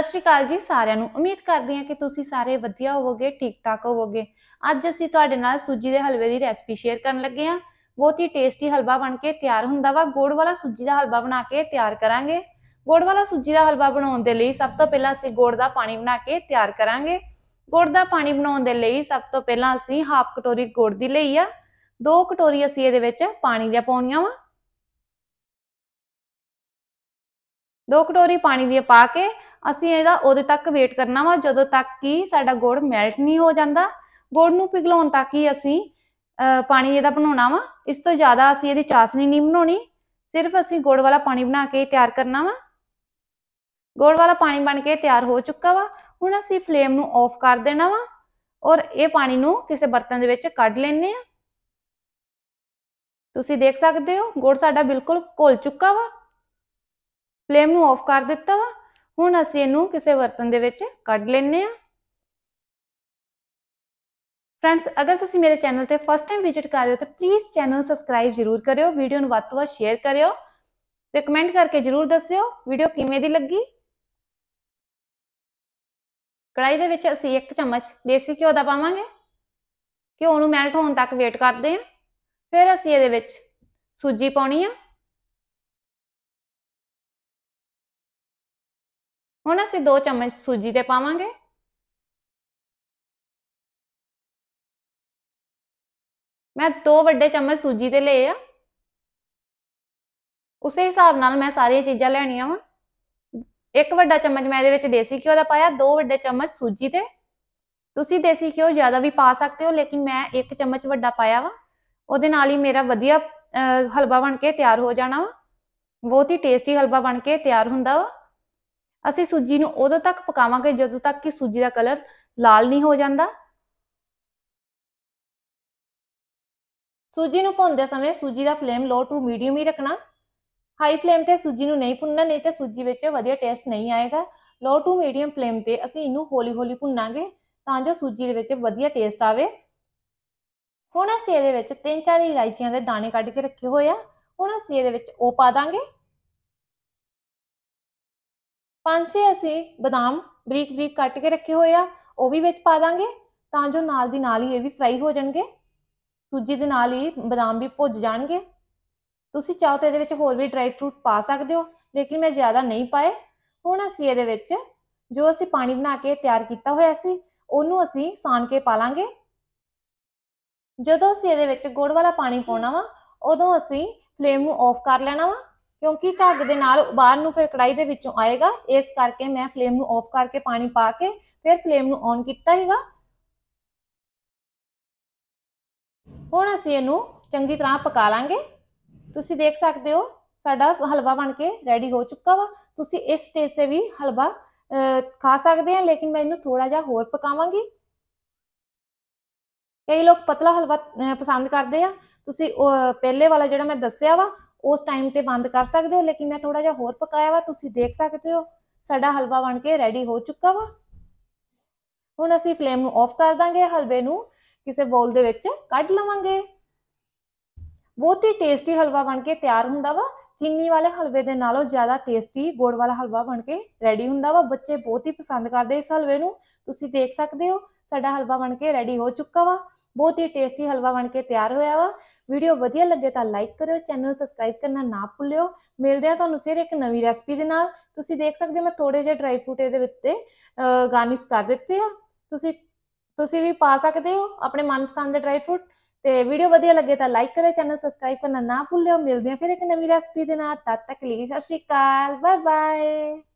ਸਤਿ ਸ਼੍ਰੀ ਅਕਾਲ ਜੀ ਸਾਰਿਆਂ ਨੂੰ ਉਮੀਦ ਕਰਦੀ ਹਾਂ ਕਿ ਤੁਸੀਂ ਸਾਰੇ ਵਧੀਆ ਹੋਵੋਗੇ ਠੀਕ ਠਾਕ ਹੋਵੋਗੇ ਅੱਜ ਅਸੀਂ ਤੁਹਾਡੇ ਨਾਲ ਸੂਜੀ ਦੇ ਹਲਵੇ ਦੀ ਰੈਸਪੀ ਸ਼ੇਅਰ ਕਰਨ ਲੱਗੇ ਹਾਂ ਬਹੁਤ ਹੀ ਟੇਸਟੀ ਹਲਵਾ ਬਣ ਕੇ ਤਿਆਰ ਹੁੰਦਾ ਵਾ ਗੋੜ ਵਾਲਾ ਸੂਜੀ ਦਾ ਹਲਵਾ ਬਣਾ ਕੇ ਤਿਆਰ ਕਰਾਂਗੇ ਗੋੜ ਵਾਲਾ ਸੂਜੀ ਦਾ ਹਲਵਾ ਬਣਾਉਣ ਦੇ ਲਈ ਸਭ ਤੋਂ ਪਹਿਲਾਂ ਅਸੀਂ ਗੋੜ ਦਾ ਪਾਣੀ ਬਣਾ ਕੇ ਤਿਆਰ ਕਰਾਂਗੇ ਗੋੜ ਦਾ ਪਾਣੀ ਬਣਾਉਣ ਦੇ ਲਈ ਸਭ ਤੋਂ ਪਹਿਲਾਂ ਅਸੀਂ ਹਾਫ ਕਟੋਰੀ ਗੋੜ ਦੀ ਲਈ ਆ 2 ਕਟੋਰੀ ਅਸੀਂ ਇਹਦੇ ਵਿੱਚ ਪਾਣੀ ਦੀਆਂ ਪਾਉਣੀਆਂ ਵਾ 2 ਕਟੋਰੀ ਪਾਣੀ ਦੀ ਪਾ ਕੇ ਅਸੀਂ ਇਹਦਾ ਉਦੋਂ ਤੱਕ ਵੇਟ ਕਰਨਾ ਵਾ ਜਦੋਂ ਤੱਕ ਕਿ ਸਾਡਾ ਗੁੜ ਮੈਲਟ ਨਹੀਂ ਹੋ ਜਾਂਦਾ ਗੁੜ ਨੂੰ ਪਿਘਲਾਉਣ ਤੱਕ ਹੀ ਅਸੀਂ ਪਾਣੀ ਇਹਦਾ ਬਣਾਉਣਾ ਵਾ ਇਸ ਤੋਂ ਜ਼ਿਆਦਾ ਅਸੀਂ ਇਹਦੀ ਚਾਸਨੀ ਨਹੀਂ ਬਣਾਉਣੀ ਸਿਰਫ ਅਸੀਂ ਗੁੜ ਵਾਲਾ ਪਾਣੀ ਬਣਾ ਕੇ ਤਿਆਰ ਕਰਨਾ ਵਾ ਗੁੜ ਵਾਲਾ ਪਾਣੀ ਬਣ ਕੇ ਤਿਆਰ ਹੋ ਚੁੱਕਾ ਵਾ ਹੁਣ ਅਸੀਂ ਫਲੇਮ ਨੂੰ ਆਫ ਕਰ ਦੇਣਾ ਵਾ ਔਰ ਇਹ ਪਾਣੀ ਨੂੰ ਕਿਸੇ ਬਰਤਨ ਦੇ ਵਿੱਚ ਕੱਢ ਲੈਣੇ ਆ ਤੁਸੀਂ ਦੇਖ ਸਕਦੇ ਹੋ ਗੁੜ ਸਾਡਾ ਬਿਲਕੁਲ ਘੁਲ ਚੁੱਕਾ ਵਾ ਫਲੇਮ ਨੂੰ ਆਫ ਕਰ ਦਿੱਤਾ ਵਾ ਹੁਣ ਅਸੀਂ ਇਹਨੂੰ ਕਿਸੇ ਬਰਤਨ ਦੇ ਵਿੱਚ ਕੱਢ ਲੈਨੇ ਆ ਫਰੈਂਡਸ ਅਗਰ ਤੁਸੀਂ ਮੇਰੇ ਚੈਨਲ ਤੇ ਫਸਟ ਟਾਈਮ ਵਿਜ਼ਿਟ ਕਰ ਰਹੇ ਹੋ ਤਾਂ ਪਲੀਜ਼ ਚੈਨਲ ਸਬਸਕ੍ਰਾਈਬ ਜ਼ਰੂਰ ਕਰਿਓ ਵੀਡੀਓ ਨੂੰ ਵੱਧ ਤੋਂ ਵੱਧ ਸ਼ੇਅਰ ਕਰਿਓ ਤੇ ਕਮੈਂਟ ਕਰਕੇ ਜ਼ਰੂਰ ਦੱਸਿਓ ਵੀਡੀਓ ਕਿਵੇਂ ਦੀ ਲੱਗੀ ਕੜਾਈ ਦੇ ਵਿੱਚ ਅਸੀਂ 1 ਚਮਚ ਦੇਸੀ ਘਿਓ ਦਾ ਪਾਵਾਂਗੇ ਘਿਓ ਨੂੰ ਮੈਲਟ ਹੋਣ ਤੱਕ ਵੇਟ ਕਰਦੇ ਹਾਂ ਫਿਰ ਅਸੀਂ ਇਹਦੇ ਵਿੱਚ ਸੂਜੀ ਪਾਉਣੀ ਆ ਹੁਣ ਅਸੀਂ 2 ਚਮਚ ਸੂਜੀ ਦੇ ਪਾਵਾਂਗੇ ਮੈਂ 2 ਵੱਡੇ ਚਮਚ ਸੂਜੀ ਦੇ ਲਏ ਆ ਉਸੇ ਹਿਸਾਬ ਨਾਲ ਮੈਂ ਸਾਰੀਆਂ ਚੀਜ਼ਾਂ ਲੈਣੀਆਂ ਵਾ ਇੱਕ ਵੱਡਾ ਚਮਚ ਮੈਂ ਇਹਦੇ ਵਿੱਚ ਦੇਸੀ ਘਿਓ ਦਾ ਪਾਇਆ ਦੋ ਵੱਡੇ ਚਮਚ ਸੂਜੀ ਦੇ ਤੁਸੀਂ ਦੇਸੀ ਘਿਓ ਜ਼ਿਆਦਾ ਵੀ ਪਾ ਸਕਦੇ ਹੋ ਲੇਕਿਨ ਮੈਂ ਇੱਕ ਚਮਚ ਵੱਡਾ ਪਾਇਆ ਵਾ ਉਹਦੇ ਨਾਲ ਹੀ ਮੇਰਾ ਵਧੀਆ ਹਲਵਾ ਬਣ ਕੇ ਤਿਆਰ ਹੋ ਜਾਣਾ ਬਹੁਤ ਹੀ ਟੇਸਟੀ ਹਲਵਾ ਬਣ ਕੇ ਤਿਆਰ ਹੁੰਦਾ ਵਾ ਅਸੀਂ ਸੂਜੀ ਨੂੰ ਉਦੋਂ ਤੱਕ ਪਕਾਵਾਂਗੇ ਜਦੋਂ ਤੱਕ ਕਿ ਸੂਜੀ ਦਾ ਕਲਰ ਲਾਲ ਨਹੀਂ ਹੋ ਜਾਂਦਾ ਸੂਜੀ ਨੂੰ ਭੁੰਨਦੇ ਸਮੇਂ ਸੂਜੀ ਦਾ ਫਲੇਮ ਲੋ ਟੂ ਮੀਡੀਅਮ ਹੀ ਰੱਖਣਾ ਹਾਈ ਫਲੇਮ ਤੇ ਸੂਜੀ ਨੂੰ ਨਹੀਂ ਭੁੰਨਣਾ ਨਹੀਂ ਤੇ ਸੂਜੀ ਵਿੱਚ ਵਧੀਆ ਟੇਸਟ ਨਹੀਂ ਆਏਗਾ ਲੋ ਟੂ ਮੀਡੀਅਮ ਫਲੇਮ ਤੇ ਅਸੀਂ ਇਹਨੂੰ ਹੌਲੀ-ਹੌਲੀ ਭੁੰਨਾਂਗੇ ਤਾਂ ਜੋ ਸੂਜੀ ਦੇ ਵਿੱਚ ਵਧੀਆ ਟੇਸਟ ਆਵੇ ਹੁਣ ਅਸੀਂ ਇਹਦੇ ਵਿੱਚ 3-4 ਇਲਾਇਚੀਆਂ ਦੇ ਦਾਣੇ ਕੱਢ ਕੇ ਰੱਖੇ ਹੋਏ ਆ ਹੁਣ ਅਸੀਂ ਇਹਦੇ ਵਿੱਚ ਉਹ ਪਾ ਦਾਂਗੇ ਪੰਜ ਛੇ ਅਸੀਂ ਬਦਾਮ ਬਰੀਕ ਬਰੀਕ ਕੱਟ ਕੇ ਰੱਖੇ ਹੋਏ ਆ ਉਹ ਵੀ ਵਿੱਚ ਪਾ ਦਾਂਗੇ ਤਾਂ ਜੋ ਨਾਲ ਦੀ ਨਾਲ ਹੀ ਇਹ ਵੀ ਫਰਾਈ ਹੋ ਜਾਣਗੇ ਸੂਜੀ ਦੇ ਨਾਲ ਹੀ ਬਦਾਮ ਵੀ ਭੁੱਜ ਜਾਣਗੇ ਤੁਸੀਂ ਚਾਹੋ ਤਾਂ ਇਹਦੇ ਵਿੱਚ ਹੋਰ ਵੀ ਡਰਾਈ ਫਰੂਟ ਪਾ ਸਕਦੇ ਹੋ ਲੇਕਿਨ ਮੈਂ ਜ਼ਿਆਦਾ ਨਹੀਂ ਪਾਏ ਹੁਣ ਅਸੀਂ ਇਹਦੇ ਵਿੱਚ ਜੋ ਅਸੀਂ ਪਾਣੀ ਬਣਾ ਕੇ ਤਿਆਰ ਕੀਤਾ ਹੋਇਆ ਸੀ ਉਹਨੂੰ ਅਸੀਂ ਸਾਣ ਕੇ ਪਾ ਲਾਂਗੇ ਜਦੋਂ ਅਸੀਂ ਇਹਦੇ ਵਿੱਚ ਗੁੜ ਵਾਲਾ ਪਾਣੀ ਪਾਉਣਾ ਵਾ ਉਦੋਂ ਅਸੀਂ ਫਲੇਮ ਨੂੰ ਆਫ ਕਰ ਲੈਣਾ ਵਾ ਕਿਉਂਕਿ ਝੱਗ ਦੇ ਨਾਲ ਬਾਹਰ ਨੂੰ ਫਿਰ ਕੜਾਈ ਦੇ ਵਿੱਚੋਂ ਆਏਗਾ ਇਸ ਕਰਕੇ ਮੈਂ ਫਲੇਮ ਨੂੰ ਆਫ ਕਰਕੇ ਪਾਣੀ ਪਾ ਕੇ ਫਿਰ ਫਲੇਮ ਨੂੰ ਔਨ ਕੀਤਾ ਹੈਗਾ ਹੁਣ ਅਸੀਂ ਇਹਨੂੰ ਚੰਗੀ ਤਰ੍ਹਾਂ ਪਕਾ ਲਾਂਗੇ ਤੁਸੀਂ ਦੇਖ ਸਕਦੇ ਹੋ ਸਾਡਾ ਹਲਵਾ ਬਣ ਕੇ ਰੈਡੀ ਹੋ ਚੁੱਕਾ ਵਾ ਤੁਸੀਂ ਇਸ ਸਟੇਜ ਤੇ ਵੀ ਹਲਵਾ ਖਾ ਸਕਦੇ ਆ ਲੇਕਿਨ ਮੈਂ ਇਹਨੂੰ ਥੋੜਾ ਜਿਹਾ ਹੋਰ ਪਕਾਵਾਂਗੀ ਕਈ ਲੋਕ ਪਤਲਾ ਹਲਵਾ ਪਸੰਦ ਕਰਦੇ ਆ ਤੁਸੀਂ ਪਹਿਲੇ ਵਾਲਾ ਜਿਹੜਾ ਮੈਂ ਦੱਸਿਆ ਵਾ ਉਸ ਟਾਈਮ ਤੇ ਬੰਦ ਕਰ ਸਕਦੇ ਹੋ ਲੇਕਿਨ ਮੈਂ ਥੋੜਾ ਜਿਹਾ ਹੋਰ ਪਕਾਇਆ ਵਾ ਤੁਸੀਂ ਦੇਖ ਸਕਦੇ ਹੋ ਸਾਡਾ ਹਲਵਾ ਬਣ ਕੇ ਰੈਡੀ ਹੋ ਚੁੱਕਾ ਵਾ ਹੁਣ ਅਸੀਂ ਫਲੇਮ ਨੂੰ ਆਫ ਕਰ ਦਾਂਗੇ ਹਲਵੇ ਨੂੰ ਕਿਸੇ ਬੋਲ ਦੇ ਵਿੱਚ ਕੱਢ ਲਵਾਂਗੇ ਬਹੁਤ ਹੀ ਟੇਸਟੀ ਹਲਵਾ ਬਣ ਕੇ ਤਿਆਰ ਹੁੰਦਾ ਵਾ ਚੀਨੀ ਵਾਲੇ ਹਲਵੇ ਦੇ ਨਾਲੋਂ ਜ਼ਿਆਦਾ ਟੇਸਟੀ ਗੁੜ ਵਾਲਾ ਹਲਵਾ ਬਣ ਕੇ ਰੈਡੀ ਹੁੰਦਾ ਵਾ ਬੱਚੇ ਬਹੁਤ ਹੀ ਪਸੰਦ ਕਰਦੇ ਇਸ ਹਲਵੇ ਨੂੰ ਤੁਸੀਂ ਦੇਖ ਸਕਦੇ ਹੋ ਸਾਡਾ ਹਲਵਾ ਬਣ ਕੇ ਰੈਡੀ ਹੋ ਚੁੱਕਾ ਵਾ ਬਹੁਤ ਹੀ ਟੇਸਟੀ ਹਲਵਾ ਬਣ ਕੇ ਤਿਆਰ ਹੋਇਆ ਵਾ वीडियो वजिए लगे तो लाइक करो चैनल सबसक्राइब करना ना भुल्यो मिलते हैं थोड़ा फिर एक नवी रैसपी के देख सकते मैं थोड़े जे ड्राई फ्रूट ये गार्निश कर दिते हैं भी पा सकते हो अपने मनपसंद ड्राई फ्रूट तो वीडियो वजिए लगे तो लाइक करो चैनल सबसक्राइब करना ना भुल्यो मिलते हैं फिर एक नवी रैसपी तद तक लिए सत श्रीकाल बाय बाय